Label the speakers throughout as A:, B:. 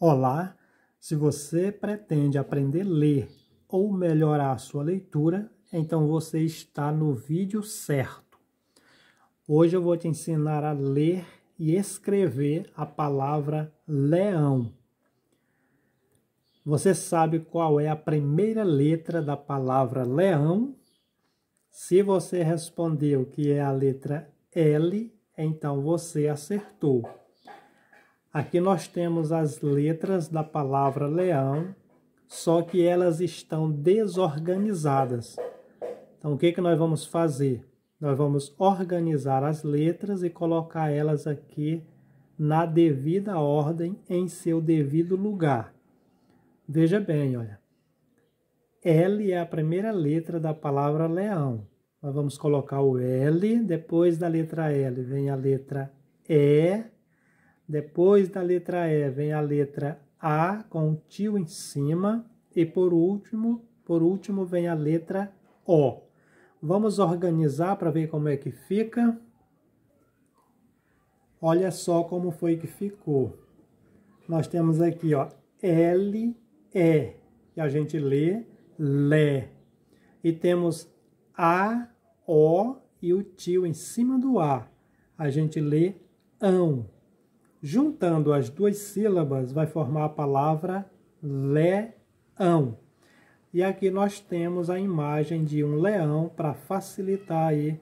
A: Olá! Se você pretende aprender a ler ou melhorar a sua leitura, então você está no vídeo certo. Hoje eu vou te ensinar a ler e escrever a palavra leão. Você sabe qual é a primeira letra da palavra leão? Se você respondeu que é a letra L, então você acertou. Aqui nós temos as letras da palavra leão, só que elas estão desorganizadas. Então, o que, que nós vamos fazer? Nós vamos organizar as letras e colocar elas aqui na devida ordem, em seu devido lugar. Veja bem, olha. L é a primeira letra da palavra leão. Nós vamos colocar o L, depois da letra L vem a letra E, depois da letra E vem a letra A com o tio em cima e por último, por último vem a letra O. Vamos organizar para ver como é que fica. Olha só como foi que ficou. Nós temos aqui, ó, L, E, que a gente lê, lé. E temos A, O e o tio em cima do A. A gente lê ão. Juntando as duas sílabas, vai formar a palavra leão. E aqui nós temos a imagem de um leão para facilitar aí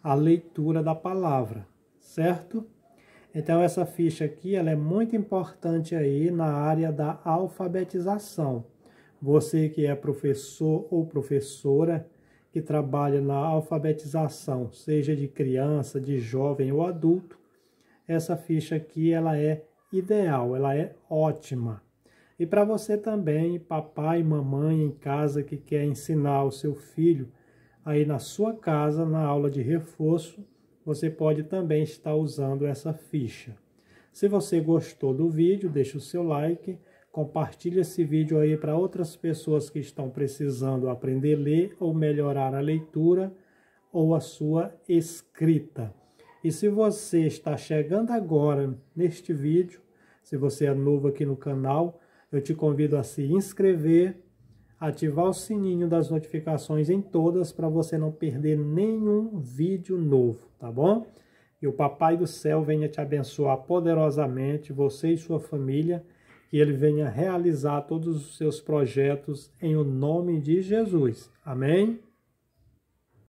A: a leitura da palavra, certo? Então essa ficha aqui ela é muito importante aí na área da alfabetização. Você que é professor ou professora que trabalha na alfabetização, seja de criança, de jovem ou adulto, essa ficha aqui ela é ideal, ela é ótima. E para você também, papai e mamãe em casa que quer ensinar o seu filho aí na sua casa, na aula de reforço, você pode também estar usando essa ficha. Se você gostou do vídeo, deixe o seu like, compartilhe esse vídeo aí para outras pessoas que estão precisando aprender a ler ou melhorar a leitura ou a sua escrita. E se você está chegando agora neste vídeo, se você é novo aqui no canal, eu te convido a se inscrever, ativar o sininho das notificações em todas para você não perder nenhum vídeo novo, tá bom? E o Papai do Céu venha te abençoar poderosamente, você e sua família, que ele venha realizar todos os seus projetos em o nome de Jesus. Amém?